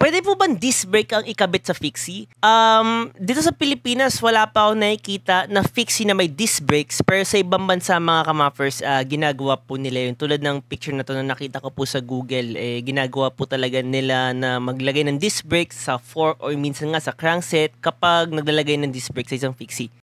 Pwede po bang disc brake ang ikabit sa fixie? Um, dito sa Pilipinas, wala pa ako nakikita na fixie na may disc brakes. Pero sa ibang bansa, mga kamaffers, uh, ah, ginagawa po nila yun. Tulad ng picture na to na nakita ko po sa Google, eh, ginagawa po talaga nila na maglagay ng disc brakes sa fork or minsan nga sa crankset kapag naglalagay ng disc brakes sa isang fixie.